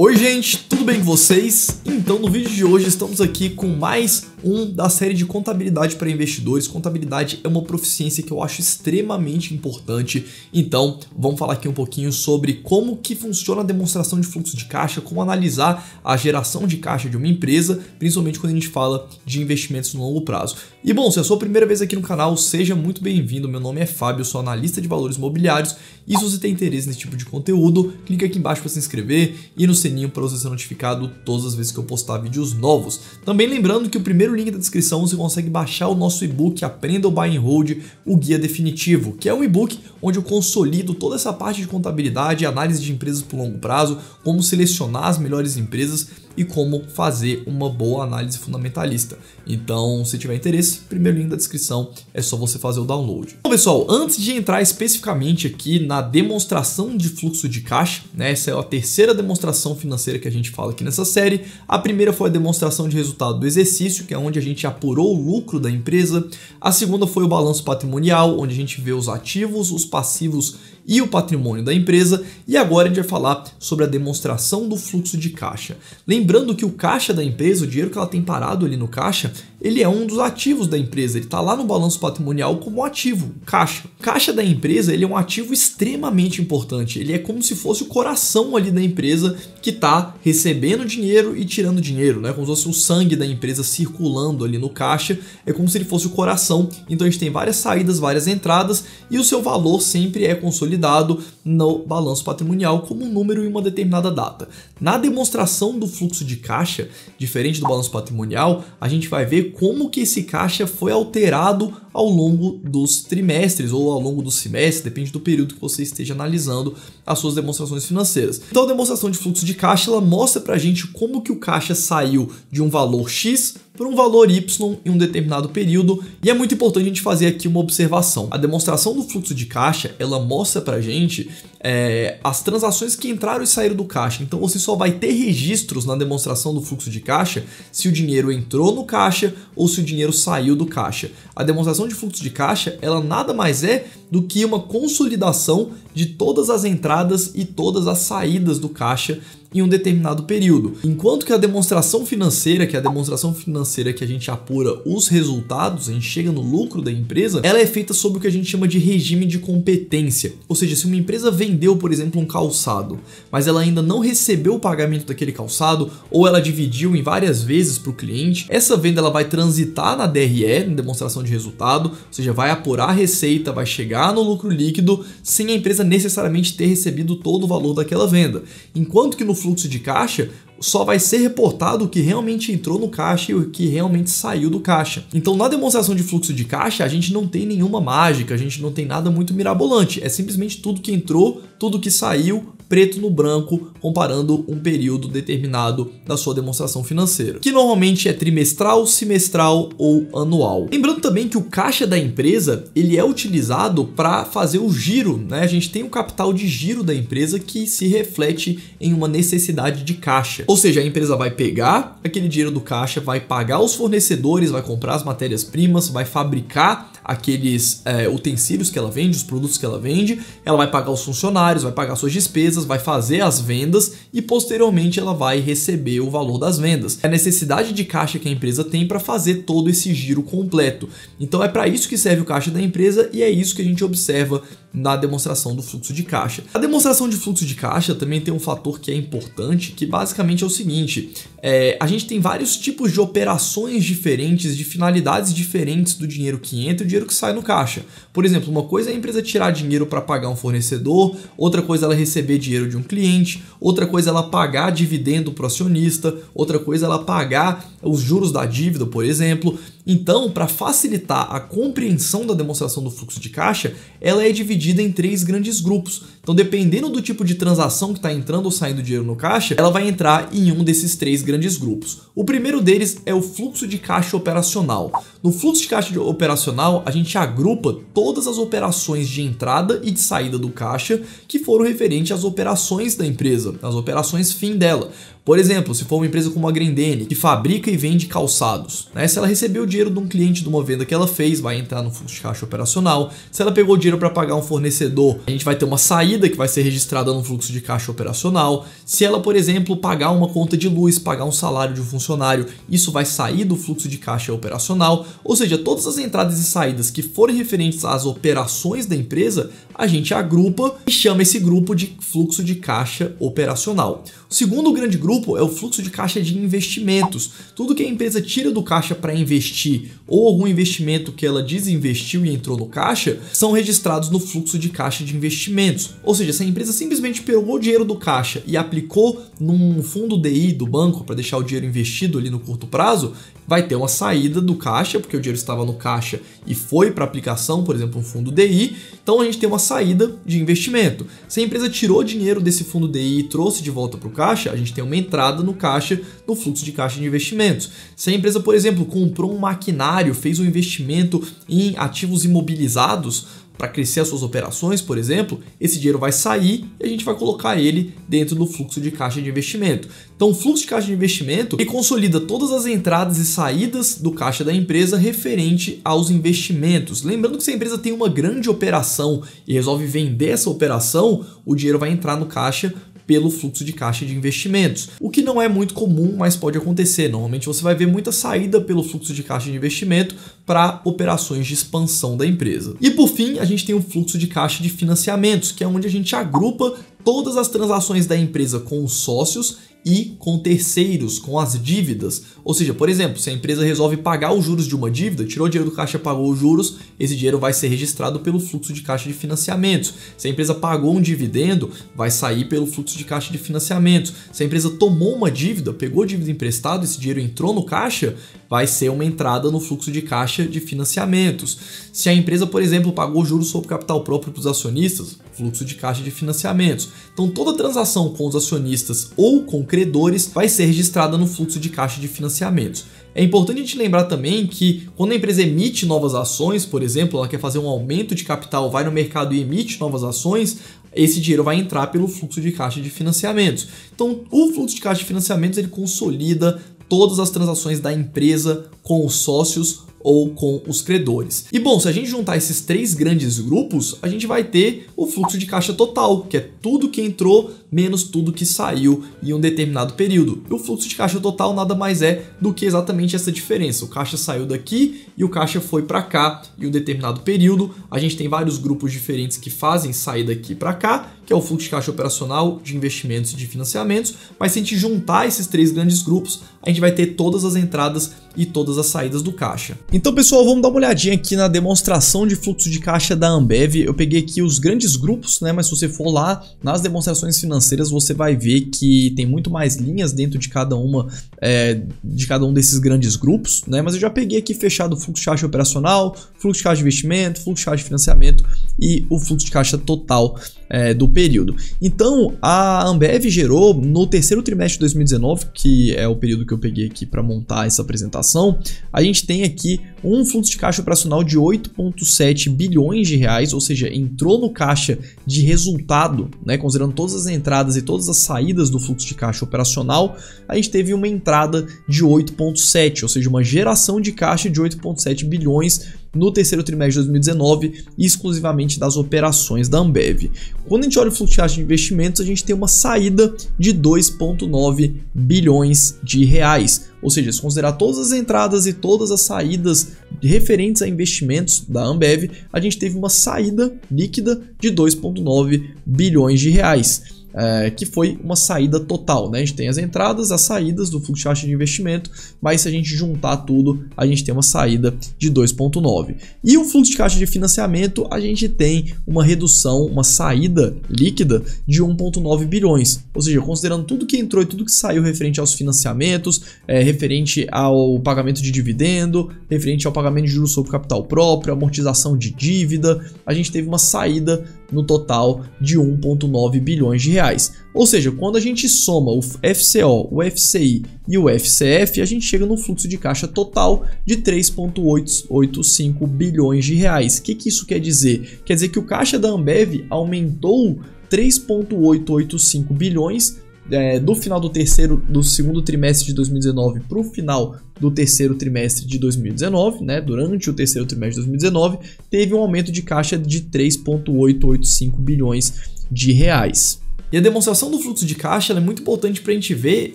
Oi gente, tudo bem com vocês? Então no vídeo de hoje estamos aqui com mais um da série de contabilidade para investidores. Contabilidade é uma proficiência que eu acho extremamente importante. Então vamos falar aqui um pouquinho sobre como que funciona a demonstração de fluxo de caixa, como analisar a geração de caixa de uma empresa, principalmente quando a gente fala de investimentos no longo prazo. E bom, se é a sua primeira vez aqui no canal, seja muito bem-vindo. Meu nome é Fábio, sou analista de valores imobiliários e se você tem interesse nesse tipo de conteúdo, clica aqui embaixo para se inscrever e no sininho para você ser notificado todas as vezes que eu postar vídeos novos. Também lembrando que o primeiro link da descrição você consegue baixar o nosso e-book Aprenda o Buy and Hold, o guia definitivo, que é um e-book onde eu consolido toda essa parte de contabilidade e análise de empresas por longo prazo, como selecionar as melhores empresas e como fazer uma boa análise fundamentalista. Então, se tiver interesse, primeiro link da descrição é só você fazer o download. Bom, pessoal, antes de entrar especificamente aqui na demonstração de fluxo de caixa, né, essa é a terceira demonstração financeira que a gente fala aqui nessa série. A primeira foi a demonstração de resultado do exercício, que é onde a gente apurou o lucro da empresa. A segunda foi o balanço patrimonial, onde a gente vê os ativos, os passivos e o patrimônio da empresa. E agora a gente vai falar sobre a demonstração do fluxo de caixa. Lembrando que o caixa da empresa, o dinheiro que ela tem parado ali no caixa, ele é um dos ativos da empresa, ele está lá no balanço patrimonial como ativo, caixa. Caixa da empresa ele é um ativo extremamente importante, ele é como se fosse o coração ali da empresa que está recebendo dinheiro e tirando dinheiro, né? como se fosse o sangue da empresa circulando ali no caixa, é como se ele fosse o coração, então a gente tem várias saídas, várias entradas e o seu valor sempre é consolidado consolidado no balanço patrimonial como um número em uma determinada data. Na demonstração do fluxo de caixa, diferente do balanço patrimonial, a gente vai ver como que esse caixa foi alterado ao longo dos trimestres ou ao longo do semestre, depende do período que você esteja analisando as suas demonstrações financeiras. Então a demonstração de fluxo de caixa ela mostra para a gente como que o caixa saiu de um valor X por um valor y em um determinado período, e é muito importante a gente fazer aqui uma observação. A demonstração do fluxo de caixa, ela mostra pra gente é, as transações que entraram e saíram do caixa, então você só vai ter registros na demonstração do fluxo de caixa se o dinheiro entrou no caixa ou se o dinheiro saiu do caixa. A demonstração de fluxo de caixa, ela nada mais é do que uma consolidação de todas as entradas e todas as saídas do caixa em um determinado período. Enquanto que a demonstração financeira, que é a demonstração financeira que a gente apura os resultados, a gente chega no lucro da empresa, ela é feita sob o que a gente chama de regime de competência. Ou seja, se uma empresa vendeu, por exemplo, um calçado, mas ela ainda não recebeu o pagamento daquele calçado ou ela dividiu em várias vezes para o cliente, essa venda ela vai transitar na DRE, na demonstração de resultado, ou seja, vai apurar a receita, vai chegar no lucro líquido sem a empresa necessariamente ter recebido todo o valor daquela venda. Enquanto que no fluxo de caixa, só vai ser reportado o que realmente entrou no caixa e o que realmente saiu do caixa. Então, na demonstração de fluxo de caixa, a gente não tem nenhuma mágica, a gente não tem nada muito mirabolante, é simplesmente tudo que entrou, tudo que saiu, preto no branco, comparando um período determinado da sua demonstração financeira, que normalmente é trimestral, semestral ou anual. Lembrando também que o caixa da empresa, ele é utilizado para fazer o giro, né? A gente tem o capital de giro da empresa que se reflete em uma necessidade de caixa. Ou seja, a empresa vai pegar aquele dinheiro do caixa, vai pagar os fornecedores, vai comprar as matérias-primas, vai fabricar aqueles é, utensílios que ela vende, os produtos que ela vende, ela vai pagar os funcionários, vai pagar suas despesas, vai fazer as vendas e posteriormente ela vai receber o valor das vendas. É a necessidade de caixa que a empresa tem para fazer todo esse giro completo. Então é para isso que serve o caixa da empresa e é isso que a gente observa na demonstração do fluxo de caixa. A demonstração de fluxo de caixa também tem um fator que é importante, que basicamente é o seguinte: é, a gente tem vários tipos de operações diferentes, de finalidades diferentes do dinheiro que entra e o dinheiro que sai no caixa. Por exemplo, uma coisa é a empresa tirar dinheiro para pagar um fornecedor, outra coisa é ela receber dinheiro de um cliente, outra coisa é ela pagar dividendo para o acionista, outra coisa é ela pagar os juros da dívida, por exemplo. Então, para facilitar a compreensão da demonstração do fluxo de caixa, ela é dividida em três grandes grupos, então, dependendo do tipo de transação que está entrando ou saindo dinheiro no caixa, ela vai entrar em um desses três grandes grupos. O primeiro deles é o fluxo de caixa operacional. No fluxo de caixa operacional, a gente agrupa todas as operações de entrada e de saída do caixa que foram referentes às operações da empresa, às operações fim dela. Por exemplo, se for uma empresa como a Grendene, que fabrica e vende calçados, né? se ela recebeu o dinheiro de um cliente de uma venda que ela fez, vai entrar no fluxo de caixa operacional. Se ela pegou dinheiro para pagar um fornecedor, a gente vai ter uma saída saída que vai ser registrada no fluxo de caixa operacional, se ela, por exemplo, pagar uma conta de luz, pagar um salário de um funcionário, isso vai sair do fluxo de caixa operacional, ou seja, todas as entradas e saídas que forem referentes às operações da empresa, a gente agrupa e chama esse grupo de fluxo de caixa operacional. O segundo grande grupo é o fluxo de caixa de investimentos. Tudo que a empresa tira do caixa para investir ou algum investimento que ela desinvestiu e entrou no caixa são registrados no fluxo de caixa de investimentos ou seja, se a empresa simplesmente pegou o dinheiro do caixa e aplicou num fundo DI do banco para deixar o dinheiro investido ali no curto prazo, vai ter uma saída do caixa, porque o dinheiro estava no caixa e foi para aplicação, por exemplo, um fundo DI, então a gente tem uma saída de investimento. Se a empresa tirou dinheiro desse fundo DI e trouxe de volta para o caixa, a gente tem uma entrada no caixa, no fluxo de caixa de investimentos. Se a empresa, por exemplo, comprou um maquinário, fez um investimento em ativos imobilizados, para crescer as suas operações, por exemplo, esse dinheiro vai sair e a gente vai colocar ele dentro do fluxo de caixa de investimento. Então, o fluxo de caixa de investimento ele consolida todas as entradas e saídas do caixa da empresa referente aos investimentos. Lembrando que se a empresa tem uma grande operação e resolve vender essa operação, o dinheiro vai entrar no caixa pelo fluxo de caixa de investimentos, o que não é muito comum, mas pode acontecer. Normalmente você vai ver muita saída pelo fluxo de caixa de investimento para operações de expansão da empresa. E por fim, a gente tem o fluxo de caixa de financiamentos, que é onde a gente agrupa todas as transações da empresa com os sócios e com terceiros, com as dívidas. Ou seja, por exemplo, se a empresa resolve pagar os juros de uma dívida, tirou dinheiro do caixa, pagou os juros, esse dinheiro vai ser registrado pelo fluxo de caixa de financiamentos. Se a empresa pagou um dividendo, vai sair pelo fluxo de caixa de financiamentos. Se a empresa tomou uma dívida, pegou dívida emprestada, esse dinheiro entrou no caixa, vai ser uma entrada no fluxo de caixa de financiamentos. Se a empresa, por exemplo, pagou juros sobre capital próprio para os acionistas, fluxo de caixa de financiamentos. Então toda transação com os acionistas ou com credores vai ser registrada no fluxo de caixa de financiamentos. É importante a gente lembrar também que quando a empresa emite novas ações, por exemplo, ela quer fazer um aumento de capital, vai no mercado e emite novas ações, esse dinheiro vai entrar pelo fluxo de caixa de financiamentos. Então, o fluxo de caixa de financiamentos ele consolida todas as transações da empresa com os sócios ou com os credores. E bom, se a gente juntar esses três grandes grupos, a gente vai ter o fluxo de caixa total, que é tudo que entrou menos tudo que saiu em um determinado período. E o fluxo de caixa total nada mais é do que exatamente essa diferença. O caixa saiu daqui e o caixa foi para cá em um determinado período. A gente tem vários grupos diferentes que fazem sair daqui para cá, que é o fluxo de caixa operacional, de investimentos e de financiamentos, mas se a gente juntar esses três grandes grupos, a gente vai ter todas as entradas e todas as saídas do caixa. Então pessoal, vamos dar uma olhadinha aqui na demonstração de fluxo de caixa da Ambev. Eu peguei aqui os grandes grupos, né? Mas se você for lá nas demonstrações financeiras, você vai ver que tem muito mais linhas dentro de cada uma é, de cada um desses grandes grupos, né? Mas eu já peguei aqui fechado o fluxo de caixa operacional, fluxo de caixa de investimento, fluxo de caixa de financiamento e o fluxo de caixa total é, do período. Então, a Ambev gerou no terceiro trimestre de 2019, que é o período que eu peguei aqui para montar essa apresentação, a gente tem aqui um fluxo de caixa operacional de 8,7 bilhões de reais, ou seja, entrou no caixa de resultado, né, considerando todas as entradas e todas as saídas do fluxo de caixa operacional, a gente teve uma entrada de 8,7, ou seja, uma geração de caixa de 8,7 bilhões no terceiro trimestre de 2019, exclusivamente das operações da Ambev. Quando a gente olha o fluxo de caixa de investimentos, a gente tem uma saída de 2,9 bilhões de reais ou seja, se considerar todas as entradas e todas as saídas referentes a investimentos da Ambev, a gente teve uma saída líquida de 2,9 bilhões de reais é, que foi uma saída total. Né? A gente tem as entradas, as saídas do fluxo de caixa de investimento, mas se a gente juntar tudo, a gente tem uma saída de 2,9. E o fluxo de caixa de financiamento, a gente tem uma redução, uma saída líquida de 1,9 bilhões. Ou seja, considerando tudo que entrou e tudo que saiu referente aos financiamentos, é, referente ao pagamento de dividendo, referente ao pagamento de juros sobre capital próprio, amortização de dívida, a gente teve uma saída no total de 1,9 bilhões de reais. Ou seja, quando a gente soma o FCO, o FCI e o FCF, a gente chega no fluxo de caixa total de 3,885 bilhões de reais. O que, que isso quer dizer? Quer dizer que o caixa da Ambev aumentou 3,885 bilhões é, do final do terceiro, do segundo trimestre de 2019 para o final do terceiro trimestre de 2019, né, durante o terceiro trimestre de 2019, teve um aumento de caixa de 3,885 bilhões de reais. E a demonstração do fluxo de caixa é muito importante para a gente ver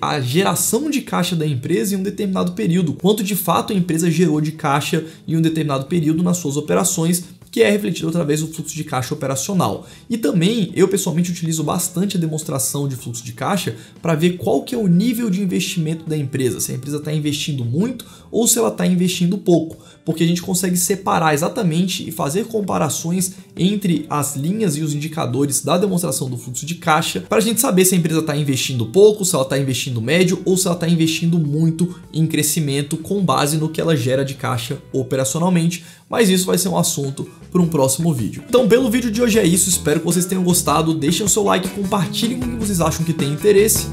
a geração de caixa da empresa em um determinado período, quanto de fato a empresa gerou de caixa em um determinado período nas suas operações que é refletido através do fluxo de caixa operacional. E também eu pessoalmente utilizo bastante a demonstração de fluxo de caixa para ver qual que é o nível de investimento da empresa, se a empresa está investindo muito ou se ela está investindo pouco, porque a gente consegue separar exatamente e fazer comparações entre as linhas e os indicadores da demonstração do fluxo de caixa para a gente saber se a empresa está investindo pouco, se ela está investindo médio ou se ela está investindo muito em crescimento com base no que ela gera de caixa operacionalmente. Mas isso vai ser um assunto por um próximo vídeo. Então pelo vídeo de hoje é isso, espero que vocês tenham gostado, deixem o seu like, compartilhem com quem vocês acham que tem interesse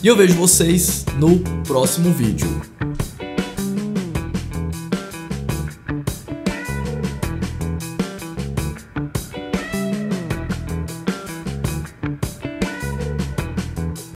e eu vejo vocês no próximo vídeo.